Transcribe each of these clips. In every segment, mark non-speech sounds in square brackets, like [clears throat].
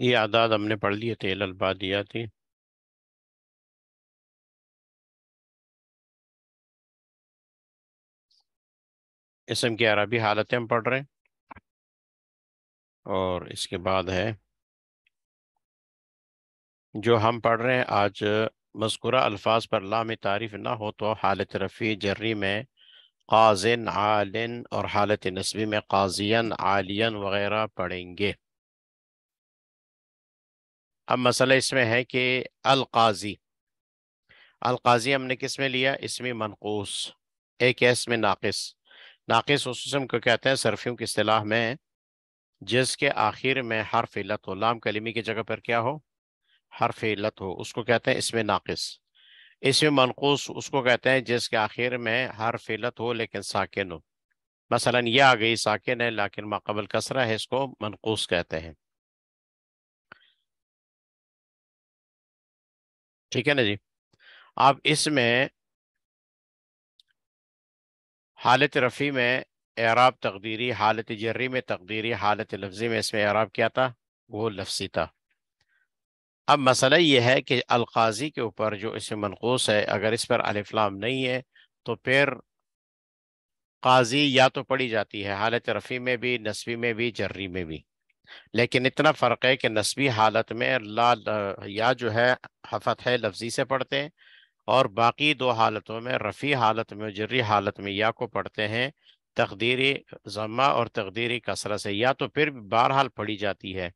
ये आदाद हमने पढ़ लिए थे अलबादियाती इसम की अरबी हालतें हम पढ़ रहे हैं और इसके बाद है जो हम पढ़ रहे हैं आज मस्कुरा अल्फाज पर लाम तारीफ ना हो तो हालत रफ़ी जर्री में काजिन आलिन और हालत नस्बी में काजियन आलियन वगैरह पढ़ेंगे अब मसला इसमें है कि अलकाजी अलकाजी हमने किस में लिया इसमें मनकूस एक है इसमें नाकिस नाकिस उस को कहते हैं सरफियों की असलाह में जिसके आखिर में हरफ लत हो लाम कलीमी की जगह पर क्या हो हरफ लत हो उसको कहते हैं इसमें नाकिस इसमें मनकूस उसको कहते हैं जिसके आखिर में हरफ लत हो लेकिन साकिन हो मसला यह आ गई साकिन है लेकिन माकबल कसरा है इसको मनकूस कहते हैं ठीक है ना जी अब इसमें हालत रफ़ी में एराब तकदीरी हालत जर्री में तकदीरी हालत लफ्ज़ी में इसमें एराब क्या था वो लफ्जी था अब मसला यह है कि अलकाजी के ऊपर जो इसमें मनकूस है अगर इस पर अलिफ्लाम नहीं है तो फिर काजी या तो पढ़ी जाती है हालत रफ़ी में भी नस्बी में भी जर्री में भी लेकिन इतना फ़र्क है कि नस्बी हालत में ला या जो है हफत है लफ्जी से पढ़ते हैं और बाकी दो हालतों में रफ़ी हालत में जर्री हालत में या को पढ़ते हैं तकदीरी ज़मा और तकदीरी कसरत से या तो फिर बहरहाल पढ़ी जाती है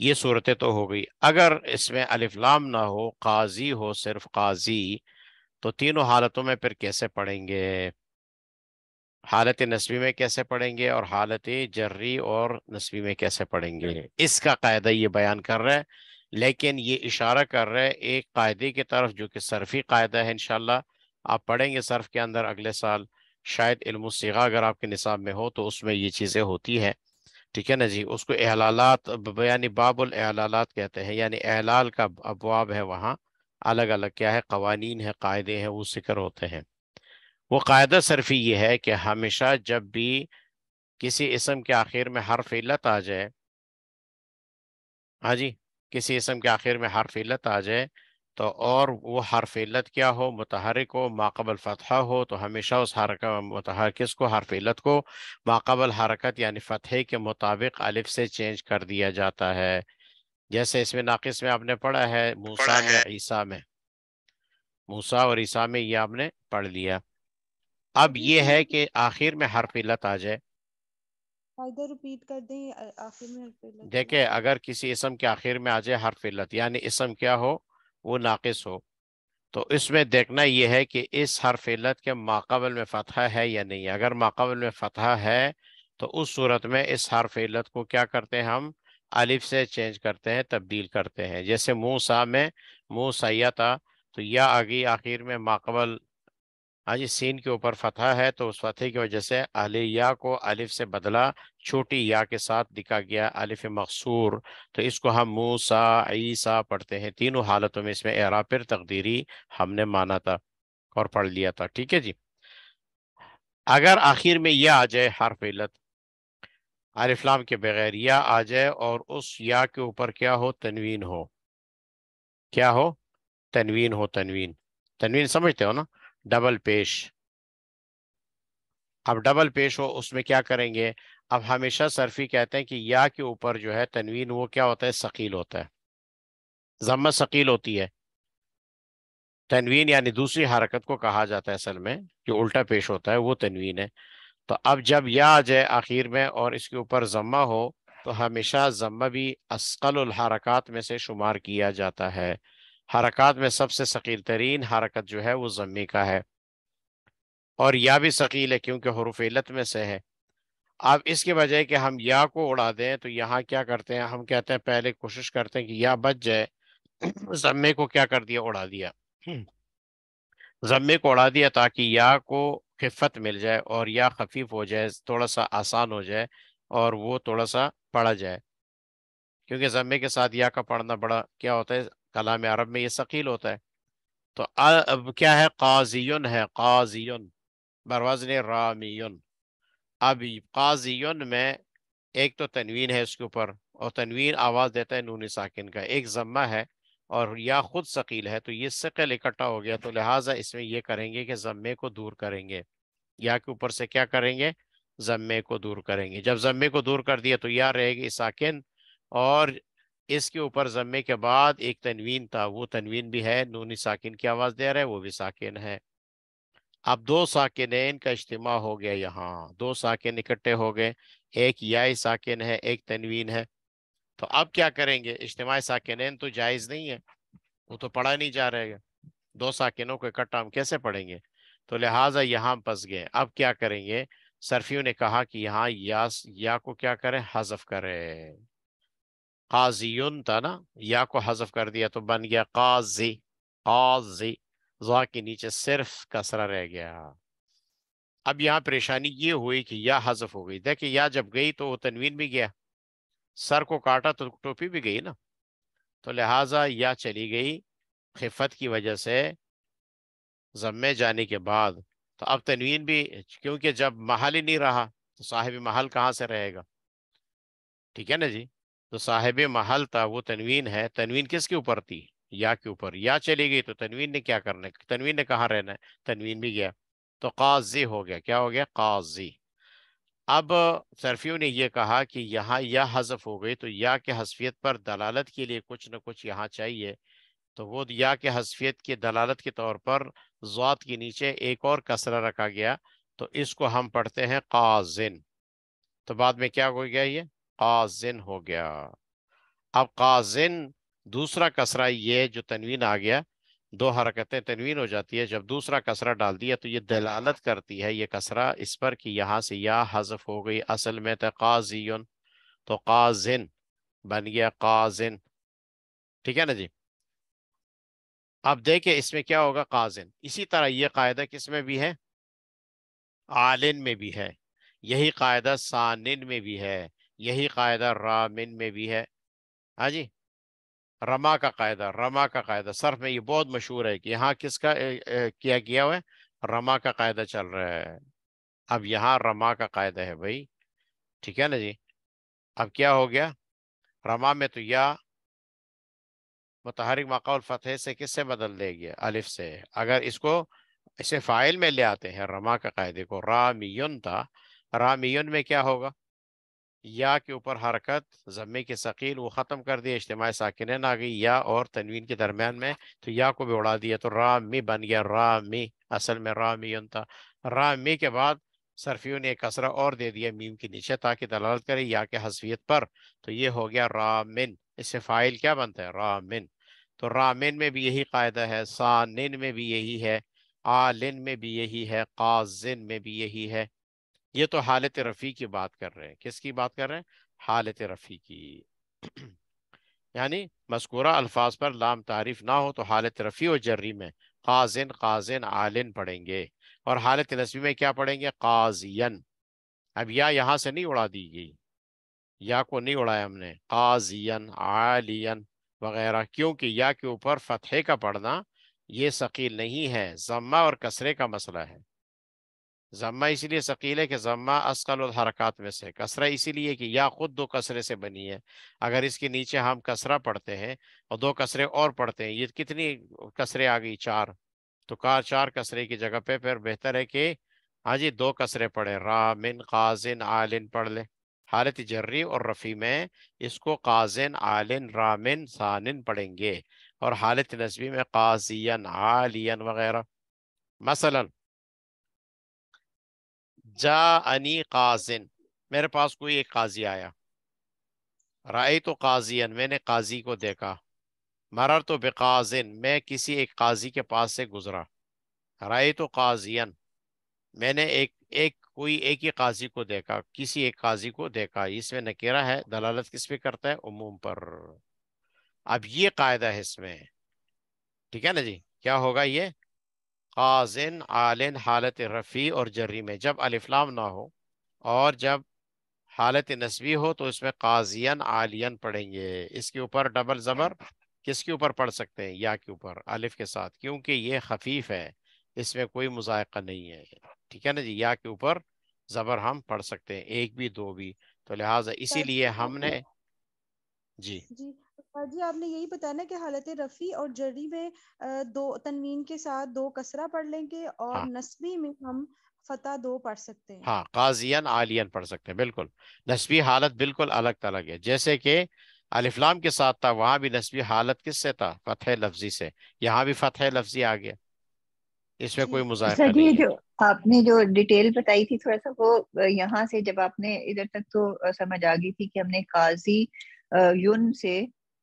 ये सूरतें तो हो गई अगर इसमें अलिफ्लाम ना हो काजी हो सिर्फ काजी तो तीनों हालतों में फिर कैसे पढ़ेंगे हालत नस्बी में कैसे पढ़ेंगे और हालत जर्री और नस्बी में कैसे पढ़ेंगे इसका कायदा ये बयान कर रहा है लेकिन ये इशारा कर रहा है एक कायदे की तरफ जो कि सरफी कायदा है इनशाला आप पढ़ेंगे सर्फ के अंदर अगले साल शायद इल्मा अगर आपके निसाब में हो तो उसमें ये चीज़ें होती हैं ठीक है ना जी उसको एहलालात यानी बाबुल एहलालात कहते हैं यानी एहलाल का अबवाब है वहाँ अलग अलग क्या है कवानीन है कायदे हैं वो जिक्र होते हैं वो कायदा सरफी ये है कि हमेशा जब भी किसी इसम के आखिर में हर फिलत आ जाए हाँ जी किसी इसम के आखिर में हर फिलत आ जाए तो और वो हर फिलत क्या हो मतहरक हो माकबल फ़तह हो तो हमेशा उस हरक किस को हर फिलत को माकबल हरकत यानी फ़तह के मुताबिक अलिफ से चेंज कर दिया जाता है जैसे इसमें नाकिस में आपने पढ़ा है मूसा में ईसा में मूसा और ईसा में ये आपने पढ़ लिया अब ये है कि आखिर में हर फिलत आ जाए देखे अगर किसी इसम के आखिर में आ जाए हर फिलत यानी इसम क्या हो वो नाकिस हो तो इसमें देखना यह है कि इस हर फिलत के माकबल में फतह है या नहीं अगर माकबल में फतह है तो उस सूरत में इस हर फिलत को क्या करते हैं हम अलिफ से चेंज करते हैं तब्दील करते हैं जैसे मुँह सा में मुँह सैया था तो या आगे आखिर में माकबल आज सीन के ऊपर फतह है तो उस फतेह की वजह से अहले या को अलिफ से बदला छोटी या के साथ दिखा गया अलिफ मकसूर तो इसको हम मूसा ईसा पढ़ते हैं तीनों हालतों में इसमें फिर तकदीरी हमने माना था और पढ़ लिया था ठीक है जी अगर आखिर में यह आ जाए हर फिलत आरिफ्लाम के बगैर या आ जाए और उस या के ऊपर क्या हो तनवीन हो क्या हो तनवीन हो तनवीन तनवीन समझते हो ना डबल पेश अब डबल पेश हो उसमें क्या करेंगे अब हमेशा सरफी कहते हैं कि या के ऊपर जो है तनवीन वो क्या होता है शकील होता है जम्मत शकील होती है तनवीन यानी दूसरी हरकत को कहा जाता है असल में जो उल्टा पेश होता है वो तनवीन है तो अब जब या आ जाए आखिर में और इसके ऊपर जम्मा हो तो हमेशा जम्मा भी असकल हरकत में से शुमार किया जाता है हरकत में सबसे शकील तरीन हरकत जो है वो ज़मी का है और या भी शकील है क्योंकि हरूफ इलत में से है अब इसके बजाय कि हम या को उड़ा दें तो यहाँ क्या करते हैं हम कहते हैं पहले कोशिश करते हैं कि या बच जाए [clears throat] जम्मे को क्या कर दिया उड़ा दिया [clears throat] जम्मे को उड़ा दिया ताकि या को खिफत मिल जाए और या खफीफ हो जाए थोड़ा सा आसान हो जाए और वो थोड़ा सा पढ़ा जाए क्योंकि जम्मे के साथ या का पढ़ना बड़ा क्या होता है कलाम अरब में ये शकील होता है तो अब क्या है काजियन है काजियन बरवजन रामियन अब काजियन में एक तो तनवीन है इसके ऊपर और तनवीन आवाज़ देता है नून साकिन का एक जम्मा है और या ख़ुद शकील है तो ये शकल इकट्ठा हो गया तो लिहाजा इसमें यह करेंगे कि जम्मे को दूर करेंगे या के ऊपर से क्या करेंगे जम्मे को दूर करेंगे जब जम्मे को दूर कर दिया तो या रहेगी साकिन और इसके ऊपर जमे के बाद एक तनवीन था वो तनवीन भी है नूनी साकिन की आवाज़ दे रहा है वो भी साकिन है अब दो साकिन का इज्तम हो गया यहाँ दो साकिन इकट्ठे हो गए एक या साकिन है एक तनवीन है तो अब क्या करेंगे इज्तम साकिन तो जायज़ नहीं है वो तो पढ़ा नहीं जा रहेगा दो साकिनों को इकट्ठा हम कैसे पढ़ेंगे तो लिहाजा यहाँ फंस गए अब क्या करेंगे सरफियों ने कहा कि यहाँ या, या को क्या करें हजफ करें काजियन था ना या को हजफ कर दिया तो बन गया काजी काजी जहा के नीचे सिर्फ कसरा रह गया अब यहाँ परेशानी ये हुई कि या हजफ हो गई देखिए या जब गई तो वो तनवीन भी गया सर को काटा तो टोपी भी गई ना तो लिहाजा या चली गई खिफत की वजह से जम्मे जाने के बाद तो अब तनवीन भी क्योंकि जब महल ही नहीं रहा तो साहिब महल कहाँ से रहेगा ठीक है ना जी तो साहिब महल था वो तनवीन है तनवीन किसके ऊपर थी या के ऊपर या चली गई तो तनवीन ने क्या करना है तनवीन ने कहा रहना है तनवीन भी गया तो काजी हो गया क्या हो गया काजी अब सरफियों ने यह कहा कि यहाँ या हजफ हो गई तो या के हसफियत पर दलालत के लिए कुछ ना कुछ यहाँ चाहिए तो वो या के हसफियत के दलालत के तौर पर ज़ात के नीचे एक और कसरा रखा गया तो इसको हम पढ़ते हैं काजिन तो बाद में क्या हो गया ये काजिन हो गया अब काजिन दूसरा कसरा ये जो तनवीन आ गया दो हरकतें तनवीन हो जाती है जब दूसरा कसरा डाल दिया तो ये दलालत करती है ये कसरा इस पर कि यहाँ से या हजफ हो गई असल में तो काजियन तो काजिन बन गया काजिन ठीक है ना जी अब देखिए इसमें क्या होगा काजिन इसी तरह ये कायदा किस में भी है आलिन में भी है यही कायदा सानिन में भी है यही कायदा रामिन में भी है हाँ जी रमा का कायदा रमा का कायदा सर्फ में ये बहुत मशहूर है कि यहाँ किसका किया गया हुआ है रमा का कायदा चल रहा है अब यहाँ रमा का कायदा है भाई ठीक है ना जी अब क्या हो गया रमा में तो या मुतहरिक मकौल फ़तेह से किससे बदल देगी अलिफ से अगर इसको इसे फ़ाइल में ले आते हैं रमा का कायदे को रामियन था रामियन में क्या होगा या के ऊपर हरकत जमे के शकील वो ख़त्म कर दिया इज्तम साकिन आ गई या और तनवीन के दरम्यान में तो या को भी उड़ा दिया तो रामी बन गया रामी असल में रामी था रामी के बाद सरफियों ने एक कसरा और दे दिया मीम के नीचे ताकि दलालत करे या के हसवियत पर तो ये हो गया रामिन इससे फ़ाइल क्या बनता है रामिन तो रामिन में भी यही कायदा है सानिन में भी यही है आलिन में भी यही है काजिन में भी यही है ये तो हालत रफ़ी की बात कर रहे हैं किसकी बात कर रहे हैं हालत रफ़ी की [clears throat] यानी मस्कूरा अल्फाज पर लाम तारीफ ना हो तो हालत रफ़ी और जर्री में काजिन काजिन आलिन पढ़ेंगे और हालत नस्बी में क्या पढ़ेंगे काजियन अब या यहाँ से नहीं उड़ा दी गई या को नहीं उड़ाया हमने काजियन आलियन वगैरह क्योंकि या के ऊपर फतेह का पढ़ना ये शकील नहीं है जम्मा और कसरे का मसला है जम्मा इसीलिए शकील है कि जम्मा असकल और हरकत में से कसरा इसीलिए कि या खुद दो कसरे से बनी है अगर इसके नीचे हम कसरा पढ़ते हैं और दो कसरे और पढ़ते हैं ये कितनी कसरे आ गई चार तो कार चार कसरे की जगह पे फिर बेहतर है कि हाँ जी दो कसरे पढ़े रामिन काजिन आलिन पढ़ ले हालत जर्री और रफ़ी में इसको काजिन आलिन रामिन सानिन पढ़ेंगे और हालत नस्बी में काजियन आलियन वगैरह मसलन जा काजिन मेरे पास कोई एक काजी आया राय तो काजियन मैंने काजी को देखा मरर तो बेकाजिन मैं किसी एक काजी के पास से गुजरा राय तो काजियन मैंने एक एक कोई एक ही काजी को देखा किसी एक काजी को देखा इसमें नकेरा है दलालत किस पे करता है उमूम पर अब ये कायदा है इसमें ठीक है ना जी क्या होगा ये आजिन आलिन हालत रफ़ी और जर्री में जब अलिफ्लाम ना हो और जब हालत नस्वी हो तो इसमें काजियन आलियन पढ़ेंगे इसके ऊपर डबल ज़बर किसके ऊपर पढ़ सकते हैं या के ऊपर अलिफ के साथ क्योंकि ये खफीफ है इसमें कोई मुजायका नहीं है ठीक है ना जी या के ऊपर ज़बर हम पढ़ सकते हैं एक भी दो भी तो लिहाजा इसीलिए हमने जी, जी जी आपने यही बताया ना कि हालत रफ़ी और जरी में दो तनवीन के साथ दो कसरा पढ़ लेंगे और हाँ। नस्बी में हम फतह दो पढ़ सकते हैं हाँ काजियन आलियन पढ़ सकते हैं बिल्कुल नस्बी हालत बिल्कुल अलग तलग है जैसे कि अलिफ्लाम के साथ था वहां भी नस्बी हालत किस से था फतह लफ्जी से यहाँ भी फतह लफ्जी आ गया इसमें कोई मुजाह नहीं जो आपने जो डिटेल बताई थी थोड़ा सा वो यहाँ से जब आपने इधर तक तो समझ आ गई थी कि हमने काजी यून से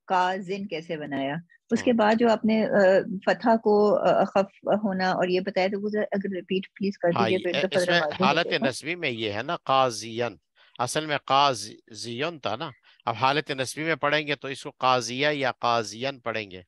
काजिन कैसे बनाया उसके हम्म। बाद जो आपने फतह को खफ होना और ये बताया हाँ, तो वो अगर रिपीट प्लीज कर दीजिए हालत नस्बी में ये है ना काजियन असल में काजियन था ना अब हालत नस्बी में पढ़ेंगे तो इसको काजिया या काजियन पढ़ेंगे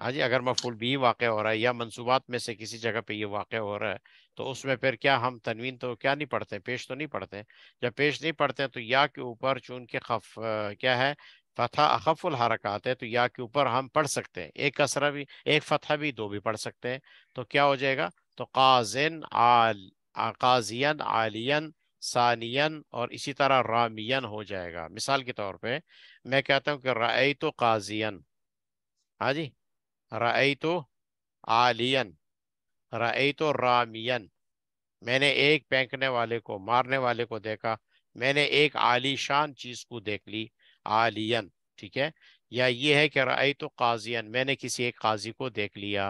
हाँ जी अगर मफूल बी वाक़ हो रहा है या मनसूबात में से किसी जगह पे ये वाक़ हो रहा है तो उसमें फिर क्या हम तनवीन तो क्या नहीं पढ़ते पेश तो नहीं पढ़ते जब पेश नहीं पढ़ते तो या के ऊपर चून खफ क्या है फतहा अखफुल हरकत है तो या के ऊपर हम पढ़ सकते हैं एक कसरा भी एक फतहा भी दो भी पढ़ सकते हैं तो क्या हो जाएगा तो काजन आल काजियन आलियन सानियन और इसी तरह रामियन हो जाएगा मिसाल के तौर पे मैं कहता हूँ कि रई तो काजियन हाँ जी रई तो आलियन रई तो रामियन मैंने एक पेंकने वाले को मारने वाले को देखा मैंने एक आलीशान चीज़ को देख ली आलियन ठीक है या ये है कि रई तो काजियन मैंने किसी एक काजी को देख लिया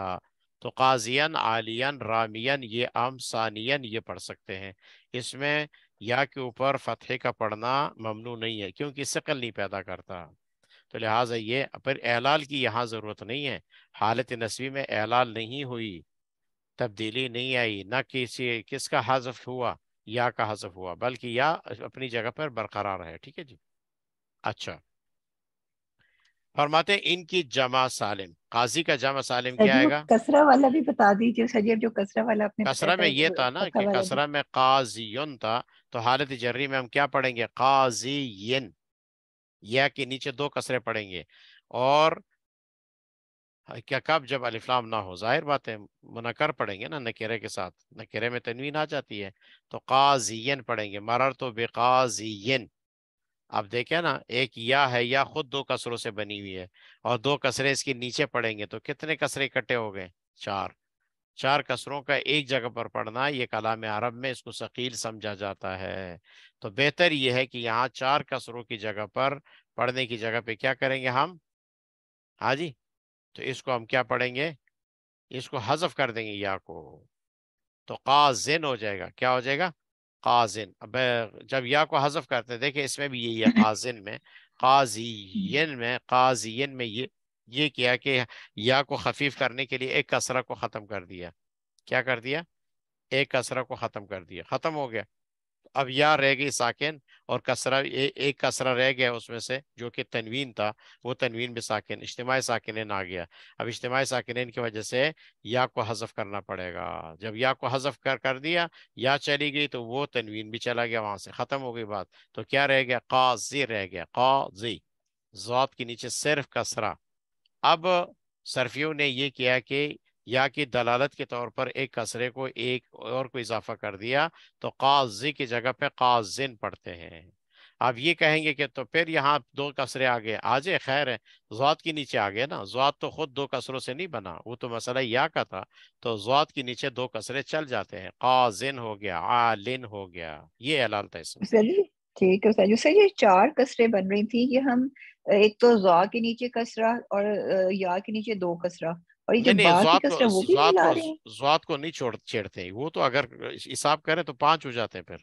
तो काजियन आलियन रामियन ये आम सानियन ये पढ़ सकते हैं इसमें या के ऊपर फतेह का पढ़ना ममनू नहीं है क्योंकि शक्ल नहीं पैदा करता तो लिहाजा ये फिर एहलाल की यहाँ ज़रूरत नहीं है हालत नस्वी में एहलाल नहीं हुई तब्दीली नहीं आई ना किसी किसका हजफ हुआ या का हजफ हुआ बल्कि या अपनी जगह पर बरकरार है ठीक है जी अच्छा फरमाते इनकी जमा सालिम काजी का जमा सालिम क्या आएगा कसरा वाला भी बता दीजिए सजीब जो कसरा वाला आपने कसरा में ये था ना कि कसरा में काजियन था तो हालत जर्री में हम क्या पढ़ेंगे काजियन या के नीचे दो कसरे पड़ेंगे और क्या कब जब अलिफ्लाम ना हो जाहिर बात है मुनकर पढ़ेंगे ना नकेरे के साथ नकेरे में तनवीन आ जाती है तो काजियन पढ़ेंगे मरर तो बेकाजियन आप देखें ना एक या है या खुद दो कसरों से बनी हुई है और दो कसरे इसके नीचे पड़ेंगे तो कितने कसरे इकट्ठे हो गए चार चार कसरों का एक जगह पर पढ़ना ये कलाम अरब में इसको शकील समझा जाता है तो बेहतर यह है कि यहाँ चार कसरों की जगह पर पढ़ने की जगह पे क्या करेंगे हम हाँ जी तो इसको हम क्या पढ़ेंगे इसको हजफ कर देंगे या को तो काजिन हो जाएगा क्या हो जाएगा काजिन अब जब या को हजफ करते हैं देखिए इसमें भी यही है काजिन [laughs] में काजियन में काजियन में ये ये किया कि या को खफीफ करने के लिए एक कसरा को ख़त्म कर दिया क्या कर दिया एक कसरा को ख़त्म कर दिया ख़त्म हो गया अब या रह गई साकिन और कसरा ए, एक कसरा रह गया उसमें से जो कि तनवीन था वो तनवीन भी साकिन इज्तमाही साकिन आ गया अब इज्तमाही साकिन की वजह से या को हजफ करना पड़ेगा जब या को हजफ कर कर दिया या चली गई तो वो तनवीन भी चला गया वहां से ख़त्म हो गई बात तो क्या रह गया काजी रह गया काजी जवाब के नीचे सिर्फ कसरा अब सरफियों ने ये किया कि या कि दलालत के तौर पर एक कसरे को एक और को इजाफा कर दिया तो काजी की जगह पे काजिन पढ़ते हैं अब ये कहेंगे कि तो फिर यहाँ दो कसरे आ गए आज खैर है जुआत के नीचे आ गए ना जुआत तो खुद दो कसरों से नहीं बना वो तो मसला या का था तो जुआत के नीचे दो कसरे चल जाते हैं काजिन हो गया आलिन हो गया ये एलान था इसमें ठीक है जैसे ये चार कसरे बन रही थी कि हम एक तो जा के नीचे कसरा और या के नीचे दो कसरा और ये जो बाकी कस्टम वो को नहीं छोड़ छेड़ते वो तो अगर हिसाब करें तो पांच हो जाते हैं फिर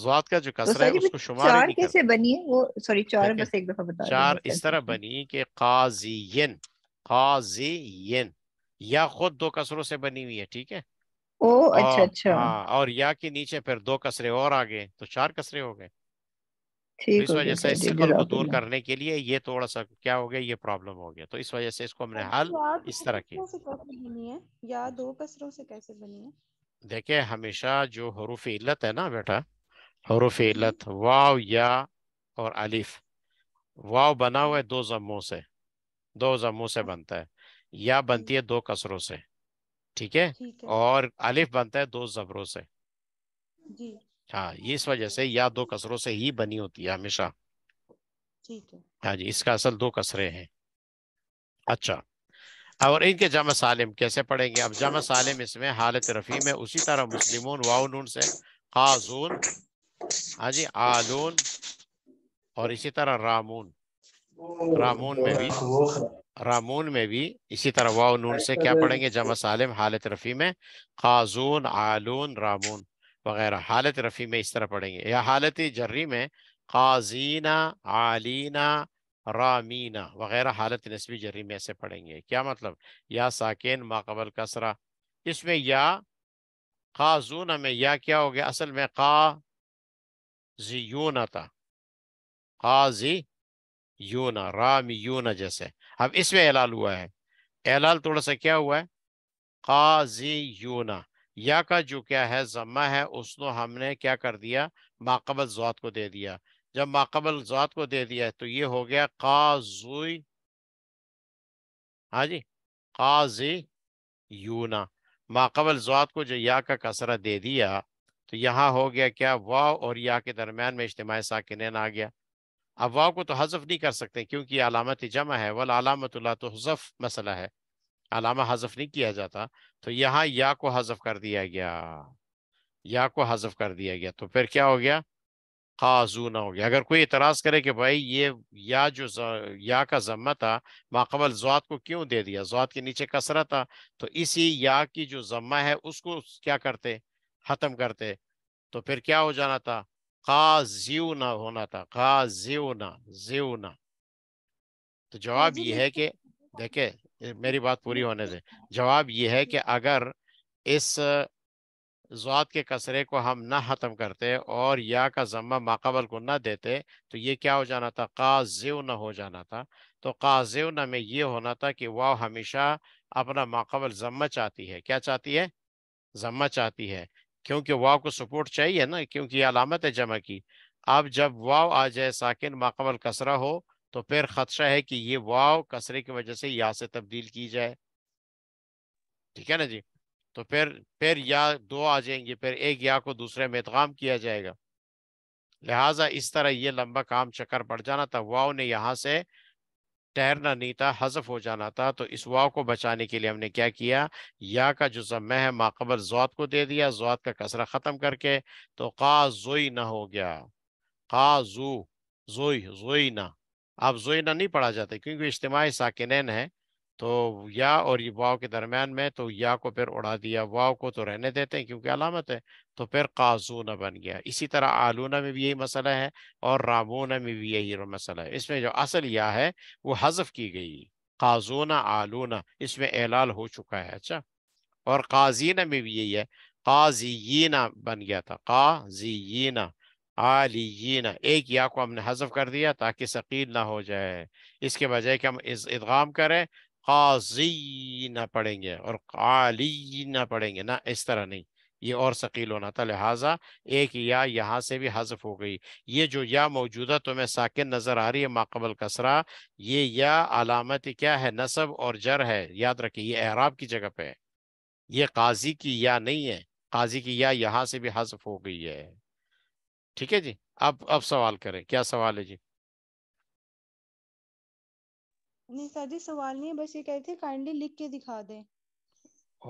जवात का जो तो कसर है उसको शुमार चार कैसे बनी है वो सॉरी चार बस एक दफा बता चार इस तरह बनी के काजियन काजियन या खुद दो कसरों से बनी हुई है ठीक है ओ अच्छा अच्छा हाँ और या के नीचे फिर दो कसरे और आ गए तो चार कसरे हो गए तो इस वजह से सिकल को दूर करने के लिए ये थोड़ा सा क्या हो गया ये प्रॉब्लम हो गया तो इस वजह से इसको हमने हल इस तरह की या दो कसरों से कैसे बनी है हमेशा जो हरूफ इलत है ना बेटा हरूफ हम्म। इलत वाव या और अलिफ वाव बना हुआ है दो जम्मों से दो जमो से बनता है या बनती हम्म। है दो कसरों से ठीक है और अलिफ बनता है दो जबरों से जी हाँ ये इस वजह से या दो कसरों से ही बनी होती है हमेशा ठीक है हाँ जी इसका असल दो कसरे हैं अच्छा और इनके जम सालिम कैसे पढ़ेंगे अब जम सालिम इसमें हालत रफ़ी में उसी तरह मुस्लिम वाउनून से खाजून हाँ जी आलून और इसी तरह रामून रामून में भी रामून में भी इसी तरह वाउन से क्या पढ़ेंगे जम सालिम हालत रफ़ी में खाजून आलून रामून वगैरह हालत रफ़ी में इस तरह पढ़ेंगे या हालत जर्री में काजीना आलीना रामीना वगैरह हालत नस्बी जर्री में ऐसे पढ़ेंगे क्या मतलब या साकेन माकबल कसरा इसमें या काजूना में या क्या हो गया असल में का यून था काजी यूना राम यूना जैसे अब इसमें एलाल हुआ है एलाल थोड़ा सा क्या हुआ है काजी यूना या का जो क्या है जमा है उसको हमने क्या कर दिया माकबल जवात को दे दिया जब माकबल जवात को दे दिया तो ये हो गया काजुई हाँ जी काजी यूना माकबल जवात को जो या का कसरा दे दिया तो यहाँ हो गया क्या वाव और या के दरम्यान में इज्तम साकिन आ गया अब वाव को तो हजफ नहीं कर सकते क्योंकि अलामत जमा है वल अलामत तो हजफ मसला है अलामा हजफ नहीं किया जाता तो यहाँ या को हजफ कर दिया गया या को हजफ कर दिया गया तो फिर क्या हो गया ना हो गया अगर कोई इतराज़ करे कि भाई ये या जो या का जम्मा था माकबल जवात को क्यों दे दिया जवात के नीचे कसरा था तो इसी या की जो जम्मा है उसको क्या करते ख़त्म करते तो फिर क्या हो जाना था ना होना था ना खाज्यूना ना तो जवाब ये है कि देखे मेरी बात पूरी होने से जवाब ये है कि अगर इस जुआत के कसरे को हम ना ख़त्म करते और या का ज़म्मा माकबल को ना देते तो ये क्या हो जाना था जेव न हो जाना था तो काज्यव न में ये होना था कि वाह हमेशा अपना माकबल ज़म्मा चाहती है क्या चाहती है ज़म्मा चाहती है क्योंकि वाव को सपोर्ट चाहिए ना क्योंकि ये अलामत है जमा की अब जब वाव आ जाए साकिन माकबल कसरा हो तो फिर खदशा है कि ये वाव कसरे की वजह से या से तब्दील की जाए ठीक है ना जी तो फिर फिर या दो आ जाएंगे फिर एक या को दूसरे में इतगाम किया जाएगा लिहाजा इस तरह ये लंबा काम चक्कर पड़ जाना था वाव ने यहाँ से ठहरना नहीं था हजफ हो जाना था तो इस वाव को बचाने के लिए हमने क्या किया या का जो जम्मे है माकबल जौत को दे दिया जौत का कसरा ख़त्म करके तो का जोई ना हो गया का जू जोई जोई ना आप जोइना नहीं पढ़ा जाते क्योंकि इज्तमाही साकिन है तो या और ये वाव के दरम्यान में तो या को फिर उड़ा दिया वाव को तो रहने देते हैं क्योंकि अलामत है तो फिर काजूना बन गया इसी तरह आलूना में भी यही मसला है और रामूना में भी यही मसला है इसमें जो असल या है वो हजफ की गई काजूना आलूना इसमें एलाल हो चुका है अच्छा और काजीना में भी यही है काजीना बन गया था काजीना आलियीना एक या को हमने हजफ कर दिया ताकि शकील ना हो जाए इसके बजाय कि हम इस इदगाम करें काजीना पढ़ेंगे और आलियीना पढ़ेंगे ना इस तरह नहीं ये और शकील होना था लिहाजा एक या यहाँ से भी हजफ हो गई ये जो या मौजूदा तुम्हें साकिन नज़र आ रही है माकबल कसरा ये या अलामत क्या है नसब और जर है याद रखे ये एराब की जगह पे है ये काजी की या नहीं है काजी की या यहाँ से भी हजफ हो गई है ठीक है जी आप अब सवाल करें क्या सवाल है जी नहीं सर जी सवाल नहीं बस ये कह रहे थे काइंडली लिख के दिखा दें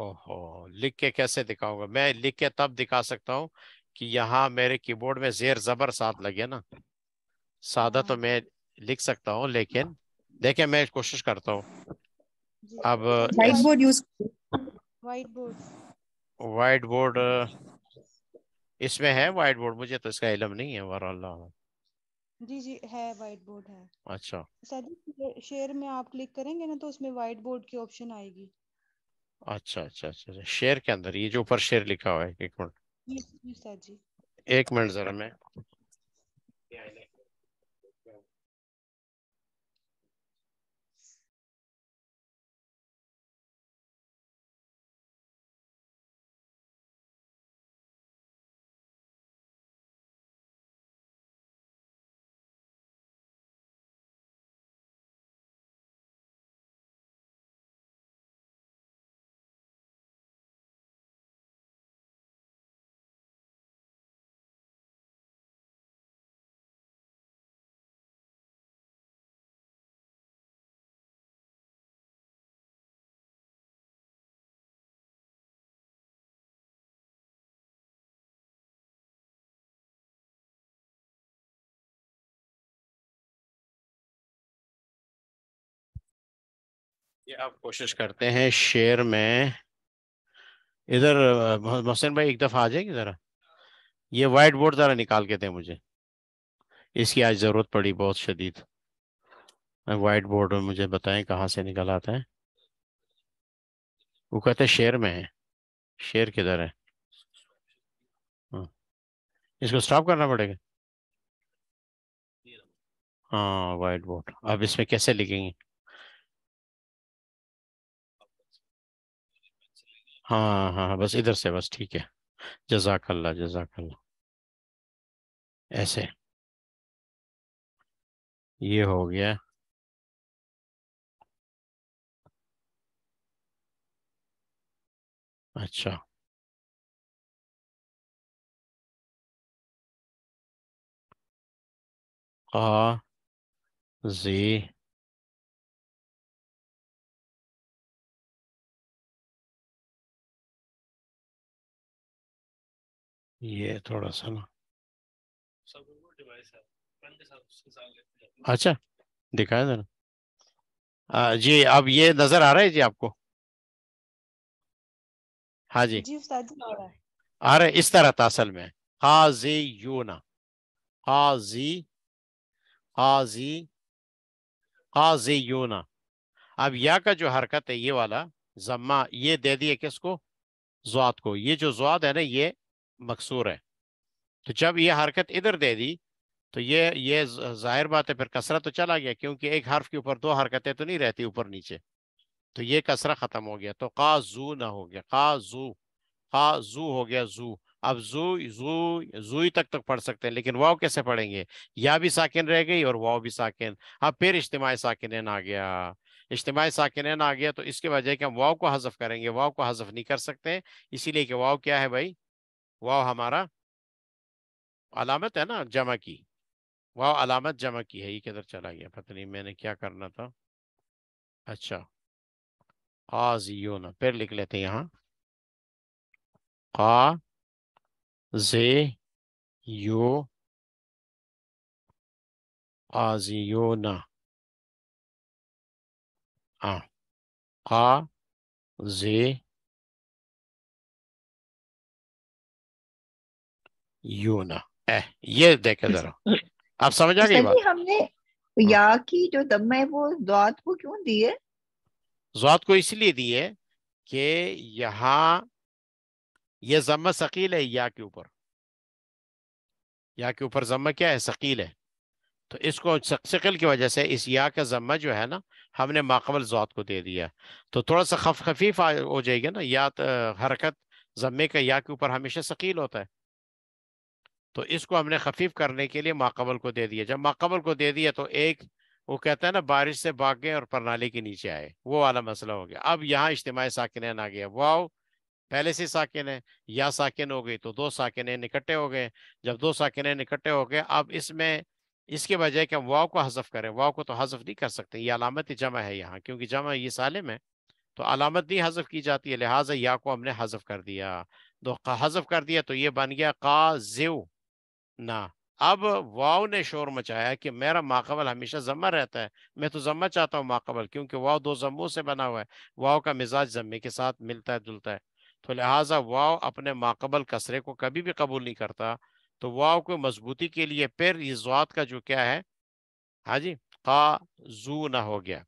ओहो लिख के कैसे दिखाऊंगा मैं लिख के तब दिखा सकता हूँ कि यहाँ मेरे कीबोर्ड में जेर जबर साथ लगे ना सादा तो हाँ। मैं लिख सकता हूँ लेकिन देखे मैं कोशिश करता हूँ अब white board use white board white board इसमें है वाइट बोर्ड मुझे तो इसका इलम नहीं है वरल्ला जी जी है वाइट बोर्ड है अच्छा शेयर में आप क्लिक करेंगे ना तो उसमें वाइट बोर्ड की ऑप्शन आएगी अच्छा अच्छा अच्छा शेयर अच्छा। के अंदर ये जो ऊपर शेयर लिखा हुआ है एक मिनट एक मिनट जरा मैं ये आप कोशिश करते हैं शेयर में इधर मोहसिन भाई एक दफ़ा आ जाएगी ज़रा ये वाइट बोर्ड ज़रा निकाल के थे मुझे इसकी आज ज़रूरत पड़ी बहुत शदीद वाइट बोर्ड में मुझे बताएं कहाँ से निकल आता है वो कहते हैं शेर में है शेर किधर है हाँ। इसको स्टॉप करना पड़ेगा हाँ वाइट बोर्ड अब इसमें कैसे लिखेंगे हाँ, हाँ हाँ बस इधर से बस ठीक है जजाकल्ला जजाकल्ला ऐसे ये हो गया अच्छा आ जी ये थोड़ा सा ना अच्छा दिखाया जरा जी अब ये नजर आ रहा है जी आपको हाँ जी जी आ रहा है इस तरह था असल में हा जी हा जी यू ना अब या का जो हरकत है ये वाला जम्मा ये दे दिए किसको जुआत को ये जो जुआत है ना ये मकसूर है तो जब ये हरकत इधर दे दी तो ये ये जाहिर बात है फिर कसरा तो चला गया क्योंकि एक हर्फ के ऊपर दो हरकतें तो नहीं रहती ऊपर नीचे तो ये कसरा ख़त्म हो गया तो का जू ना हो गया का जू का जू हो गया जू अब जू जू जूई तक तक पढ़ सकते हैं लेकिन वाव कैसे पढ़ेंगे या भी साकिन रह गई और वाव भी साकिन अब फिर इज्तमाही साकिन आ गया इज्तमाही साकिन आ गया तो इसके वजह कि हम वाव को हजफ करेंगे वाव को हजफ नहीं कर सकते इसीलिए कि वाव क्या है भाई वाह हमारा अलामत है ना जमा की वाह अलामत जमा की है ये किधर चला गया पता नहीं मैंने क्या करना था अच्छा ना फिर लिख लेते यहाँ आ जे यो आजियो ना का हाँ। जे यूना ए, ये देखे जरा आप समझ आ गई बात हमने हाँ। या की जो दम है वो जवात को क्यों दिए है को इसलिए दिए कि यहाँ ये जम्मा शकील है या के ऊपर या के ऊपर जम्मा क्या है शकील है तो इसको शकील की वजह से इस या का जम्मा जो है ना हमने माकबल जवात को दे दिया तो थोड़ा सा खफ खफीफ हो जाएगा ना या हरकत जम्मे का या के ऊपर हमेशा शकील होता है तो इसको हमने खफीफ करने के लिए माकबल को दे दिया जब माकबल को दे दिया तो एक वो कहता है ना बारिश से भाग और प्रणाली के नीचे आए वो वाला मसला हो गया अब यहाँ इज्तमाही साकिन आ गया वाओ पहले से साकिन है या साकिन हो गई तो दो साकिन निकटे हो गए जब दो साकिन निकटे हो गए अब इसमें इसके बजाय कि हम वाव को हजफ करें वाव को तो हजफ नहीं कर सकते ये अलामत जमा है यहाँ क्योंकि जमा ये सालिम है तो अलामत नहीं हजफ की जाती है लिहाजा या को हमने हजफ कर दिया तो हजफ कर दिया तो ये बन गया का जेव ना अब वाव ने शोर मचाया कि मेरा माकबल हमेशा जमा रहता है मैं तो जम्मा चाहता हूँ माकबल क्योंकि वाव दो जम्मों से बना हुआ है वाव का मिजाज जम्मे के साथ मिलता है जुलता है तो लिहाजा वाव अपने माकबल कसरे को कभी भी कबूल नहीं करता तो वाव को मजबूती के लिए फिर इजात का जो क्या है हाँ जी का जू ना हो गया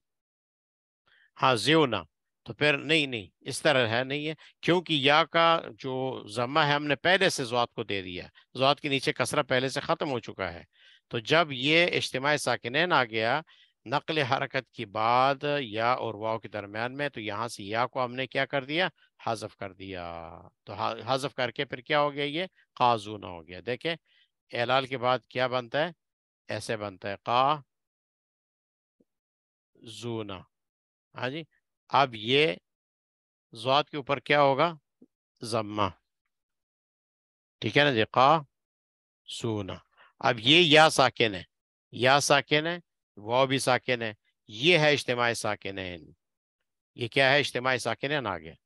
हाँ ज्यो ना तो फिर नहीं नहीं इस तरह है नहीं है क्योंकि या का जो जमा है हमने पहले से जवात को दे दिया जवात के नीचे कसरा पहले से ख़त्म हो चुका है तो जब ये इज्तम साकिन आ गया नकल हरकत के बाद या और वाव के दरमियान में तो यहाँ से या को हमने क्या कर दिया हाजफ कर दिया तो हाजफ करके फिर क्या हो गया ये काजूना हो गया देखें एलाल के बाद क्या बनता है ऐसे बनता है का जूना हाँ जी अब ये जवात के ऊपर क्या होगा जम्मा ठीक है ना जी का सूना अब ये या साकिन है या साकिन है वो भी साकिन है ये है इज्तमाही साकिन ये क्या है इज्तमाही साकिन आगे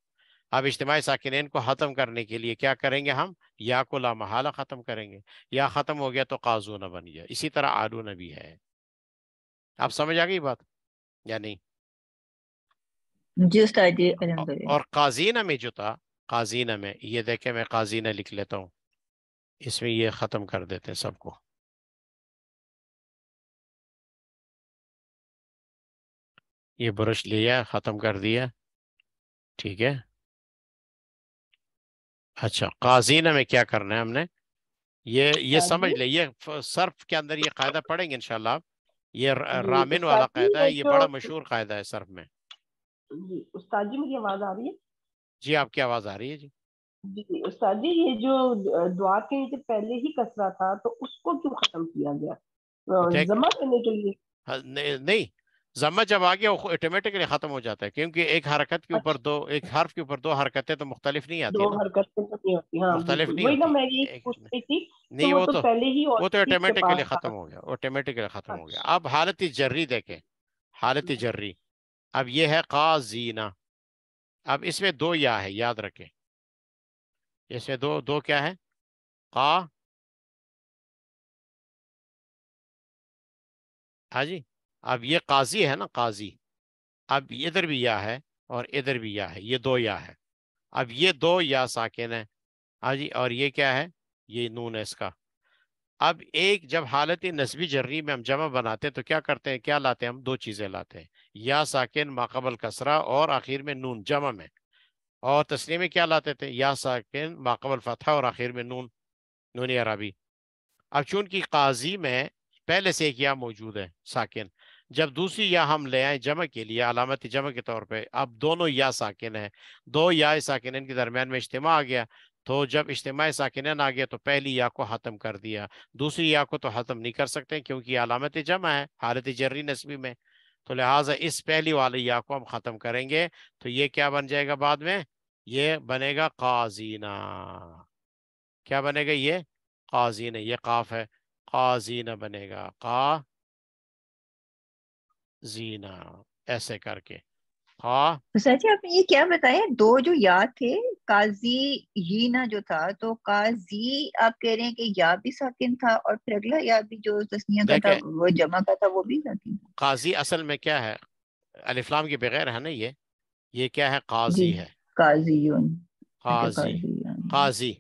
अब इज्तमाही साकिन को ख़त्म करने के लिए क्या करेंगे हम या को लामहाला ख़त्म करेंगे या ख़त्म हो गया तो काजू न बन गया इसी तरह आलू न भी है आप समझ आ गई बात या नहीं और काजीना में जो था काजीना में ये देखे मैं काजीना लिख लेता हूँ इसमें ये ख़त्म कर देते हैं सबको ये ब्रश लिया ख़त्म कर दिया ठीक है अच्छा काजीना में क्या करना है हमने ये ये समझ ले ये सर्फ के अंदर ये कायदा पढ़ेंगे इनशाला ये रामिन वाला कायदा है ये बड़ा मशहूर कायदा है सर्फ में जी उस्ताद जी मेरी आवाज आ रही है जी आपकी आवाज आ रही है जी जी उस्ताद जी ये जो दुआ के नीचे पहले ही कसरा था तो उसको क्यों खत्म किया गया अच्छा, जमा करने के लिए हाँ, नहीं, जमा जब आ गया ऑटोमेटिकली खत्म हो जाता है क्योंकि एक हरकत के ऊपर अच्छा। दो एक हर्फ के ऊपर दो हरकतें तो मुख्तलिफ नहीं आती दो हरकतें तो नहीं होती हाँ नहीं वो तो वो तो, तो, तो ऑटोमेटिकली खत्म हो गया ऑटोमेटिकली खत्म हो गया अच्छा। अब हालत जर्री देखें हालत जर्री अब ये है काजीना अब इसमें दो या है याद रखें इसमें दो दो क्या है का हाँ जी अब ये काजी है ना काजी अब इधर भी या है और इधर भी या है ये दो या है अब ये दो या साकिन है हाँ जी और ये क्या है ये नून है इसका अब एक जब हालत नस्बी जर्री में हम जमा बनाते हैं तो क्या करते हैं क्या लाते हैं हम दो चीज़ें लाते हैं या साकिन माकबल कसरा और आखिर में नून जमा में और तस्नी में क्या लाते थे या साकिन माकबल फतह और आखिर में नून नून अरबी अब चूंकि काजी में पहले से एक या मौजूद है साकिन जब दूसरी या हम ले आए जमा के लिए अलामत जमा के तौर पर अब दोनों या साकिन है दो या साकिन के दरम्यान में इज्तम आ गया तो जब इज्तम साकिन आ गया तो पहली या को हतम कर दिया दूसरी या को तो हतम नहीं कर सकते क्योंकि अलामत जमा है हालत जर्री नस्बी में तो लिहाजा इस पहली वाली या को हम ख़त्म करेंगे तो ये क्या बन जाएगा बाद में ये बनेगा काजीना क्या बनेगा ये काजीना ये काफ है काजीना बनेगा का जीना ऐसे करके हाँ तो सर जी आपने ये क्या बताया दो जो या थे काजी ही ना जो था तो काजी आप कह रहे हैं कि या भी साकिन था और फिर अगला या भी जो तस्निया का था वो जमा का था वो भी साकिन था काजी असल में क्या है अलिफ्लाम के बगैर है ना ये ये क्या है काजी है काजी अच्छा, काजी काजी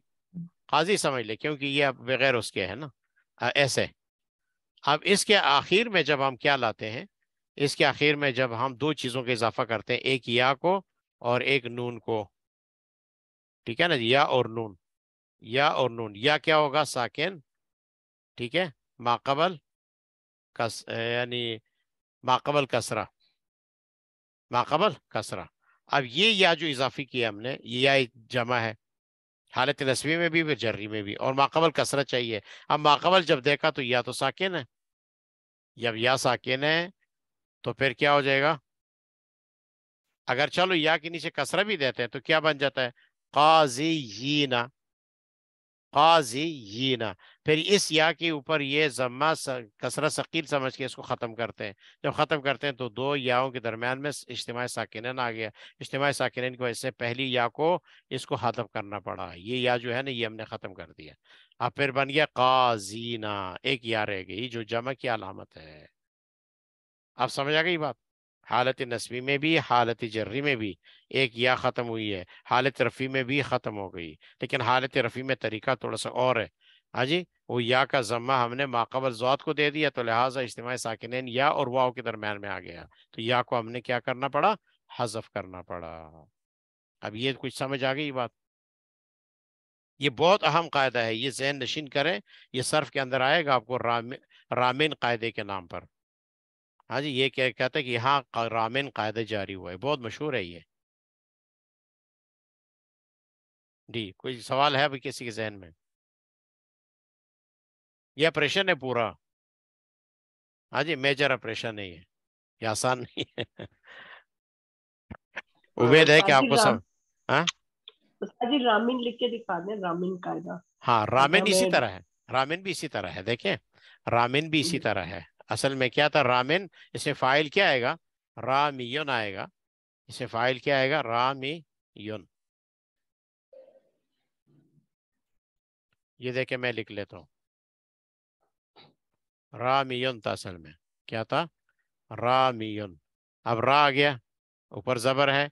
काजी समझ ले क्योंकि ये अब बगैर उसके है ना ऐसे अब इसके आखिर में जब हम क्या लाते हैं इसके आखिर में जब हम दो चीज़ों का इजाफा करते हैं एक या को और एक नून को ठीक है ना या और नून या और नून या क्या होगा साकिन ठीक है माकबल कस यानी माकबल कसरा माकबल कसरा अब ये या जो इजाफी किया हमने ये या एक जमा है हालत नस्वी में भी फिर जर्री में भी और माकबल कसरा चाहिए अब माकबल जब देखा तो या तो साकिन है जब या साकिन है तो फिर क्या हो जाएगा अगर चलो या के नीचे कसरा भी देते हैं तो क्या बन जाता है काजी यीना काजी यीना फिर इस या के ऊपर ये जम्मा कसरा शकील समझ के इसको ख़त्म करते हैं जब ख़त्म करते हैं तो दो याओं के दरमियान में इज्तम साकिन आ गया इज्तम साकिन की वजह से पहली या को इसको ख़त्म करना पड़ा ये या जो है ना ये हमने ख़त्म कर दिया अब फिर बन गया काजीना एक या रह गई जो जमा की अलामत है आप समझ आ गई बात हालत नस्वी में भी हालत जर्री में भी एक या ख़त्म हुई है हालत रफ़ी में भी ख़त्म हो गई लेकिन हालत रफ़ी में तरीका थोड़ा सा और है हाँ जी वो या का जम्मा हमने माकबल जवात को दे दिया तो लिहाजा इज्तम साकिन या और वाओ के दरम्यान में आ गया तो या को हमने क्या करना पड़ा हजफ करना पड़ा अब ये कुछ समझ आ गई बात ये बहुत अहम कायदा है ये जहन नशीन करें यह सर्फ के अंदर आएगा आपको राम रामिन कायदे के नाम पर हाँ जी ये क्या कहता है कि यहाँ रामेन कायदे जारी हुआ है बहुत मशहूर है ये जी कोई सवाल है अभी किसी के जहन में यह ऑपरेशन है पूरा हाँ जी मेजर ऑपरेशन है ये ये आसान [laughs] नहीं है हाँ, उम्मीद है कि आपको सब हाँ रामिन लिख के दिखा दें रामिन कायदा हाँ रामिन इसी तरह है रामिन भी इसी तरह है देखिए रामिन भी इसी तरह है असल में क्या था रामिन इसे फाइल क्या आएगा रामियन आएगा इसे फाइल क्या आएगा रामियन ये देखे मैं लिख लेता हूँ रामियन था असल में क्या था रामियन अब रा आ गया ऊपर ज़बर है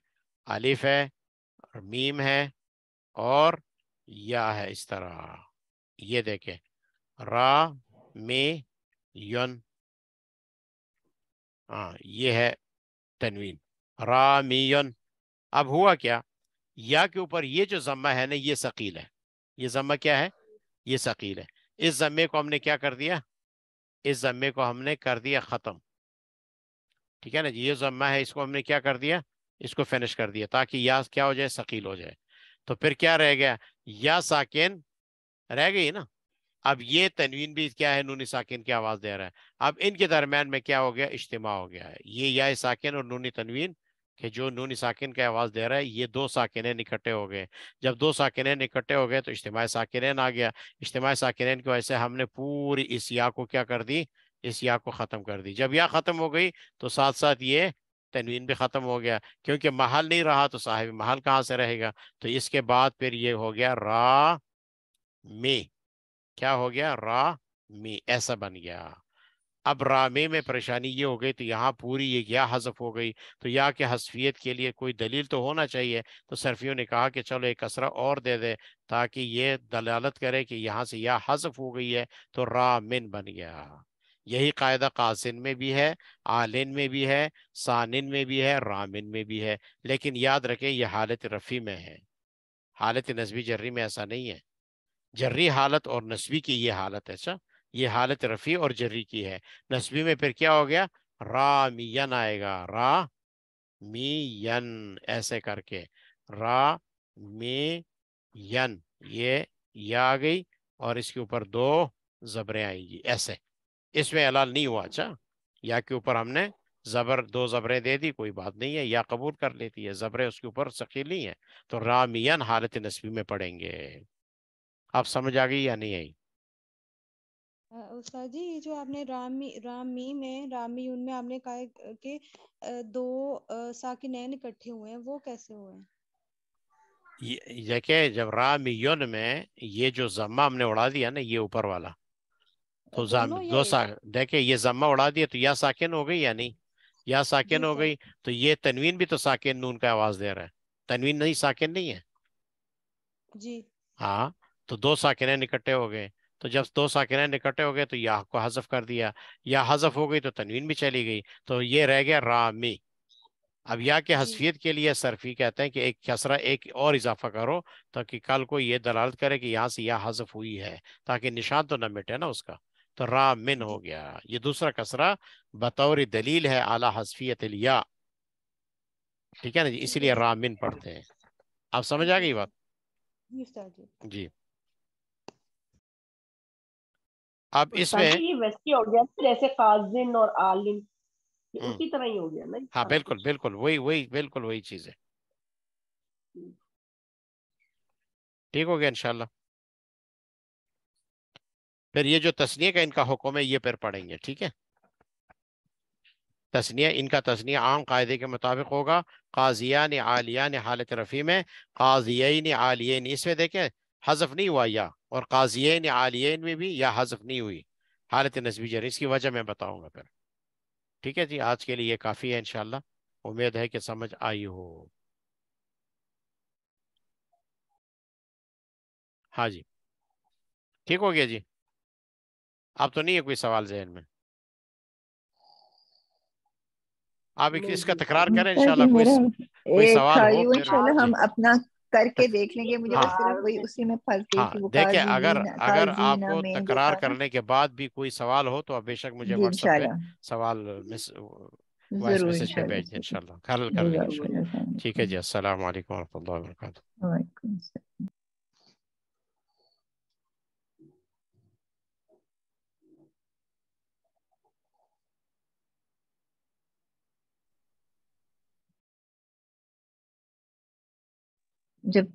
अलिफ है मीम है और या है इस तरह ये देखे रा मे यन हाँ ये है तनवीन रामियन अब हुआ क्या या के ऊपर ये जो जम्मा है ना ये शकील है ये जम्मा क्या है ये शकील है इस जम्मे को हमने क्या कर दिया इस जम्मे को हमने कर दिया ख़त्म ठीक है ना जी ये जम्मा है इसको हमने क्या कर दिया इसको फिनिश कर दिया ताकि या क्या हो जाए शकील हो जाए तो फिर क्या रह गया या साकेन रह गई ना अब ये तनवीन भी क्या है नूनी साकिन की आवाज़ दे रहा है अब इनके दरम्यान में क्या हो गया इज्तम हो गया है ये या साकिन और नूनी तनवीन के जो नूनी साकिन का आवाज़ दे रहा है ये दो साकिन निकटे हो गए जब दो साकिन निकटे हो गए तो इज्तम साकिन आ गया इज्तम साकिन की वजह से हमने पूरी इस या को क्या कर दी इस या को ख़त्म कर दी जब या ख़त्म हो गई तो साथ साथ ये तनवीन भी ख़त्म हो गया क्योंकि महल नहीं रहा तो साहिब महल कहाँ से रहेगा तो इसके बाद फिर ये हो गया रा में क्या हो गया रा मी ऐसा बन गया अब रामे में परेशानी ये हो गई तो यहाँ पूरी ये या हजफ हो गई तो या के हसफियत के लिए कोई दलील तो होना चाहिए तो सरफियों ने कहा कि चलो एक कसरा और दे दे ताकि ये दलालत करे कि यहाँ से या हजफ हो गई है तो रामिन बन गया यही कायदा कासिन में भी है आलिन में भी है सानिन में भी है रामिन में भी है लेकिन याद रखें यह हालत रफ़ी में है हालत नस्बी जर्री में ऐसा नहीं है जर्री हालत और नस्बी की ये हालत है अच्छा ये हालत रफ़ी और जर्री की है नस्बी में फिर क्या हो गया रा मियन आएगा रा मियन ऐसे करके रा मियन ये या आ गई और इसके ऊपर दो जबरें आएंगी ऐसे इसमें एलाल नहीं हुआ अच्छा या के ऊपर हमने जबर दो जबरें दे दी कोई बात नहीं है या कबूल कर लेती है जबरें उसके ऊपर शकील नहीं है तो रामियन हालत नस्बी में पड़ेंगे आप समझ आ गई या नहीं आई उस्ताद जी ये जो आपने रामी रामी में रामी उन में आपने कहा कि दो साकिनैन इकट्ठे हुए हैं वो कैसे हुए हैं ये देखिए जब रामियन में ये जो जम्मा हमने उड़ा दिया ना ये ऊपर वाला तो दो सा देखे ये जम्मा उड़ा दिया तो या साकिन हो गई या नहीं या साकिन हो गई तो ये तनवीन भी तो साकिन नून का आवाज दे रहा है तनवीन नहीं साकिन नहीं है जी हाँ तो दो साकिनैन निकटे हो गए तो जब दो साकिनैन निकटे हो गए तो या को हजफ कर दिया या हजफ हो गई तो तनवीन भी चली गई तो ये रह गया रामी अब या के हसफियत के लिए सरफी कहते हैं कि एक खसरा एक और इजाफा करो ताकि कल को ये दलालत करे कि यहाँ से या हजफ हुई है ताकि निशान तो न मिटे ना उसका तो रामिन हो गया ये दूसरा कसरा बतौर दलील है आला हसफियत लिया ठीक है ना जी इसीलिए रामिन पढ़ते हैं आप समझ आ गई बात जी अब तो इसमें हम्म। हाँ बिल्कुल बिल्कुल वही वही बिल्कुल वही चीज है ठीक हो गया इनशाला फिर ये जो तस्निया का इनका हुक्म है ये फिर पढ़ेंगे ठीक है तस्निया इनका तस्निया आम कायदे के मुताबिक होगा काजिया ने आलिया ने हालत रफ़ी में काजिया ने आलिया ने इसमें देखें हजफ नहीं हुआ या और काजियन या आलियन में भी या हजफ नहीं हुई हालत नस्बी जर इसकी वजह मैं बताऊँगा फिर ठीक है जी आज के लिए ये काफ़ी है इन उम्मीद है कि समझ आई हो हाँ जी ठीक हो गया जी आप तो नहीं है कोई सवाल जहन में आप इसका तकरार करें हाँ इंशाल्लाह कोई कोई सवाल हो हम अपना करके देख लेंगे मुझे हाँ, सिर्फ वही उसी में फंस गई हाँ, देखिए अगर अगर आपको तकरार करने के बाद भी कोई सवाल हो तो आप बेशक मुझे व्हाट्सएप पे सवाल वॉइस मैसेज पे भेजिए इंशाल्लाह कर लेंगे ठीक है जी अस्सलाम वालेकुम व व बरकातहू जब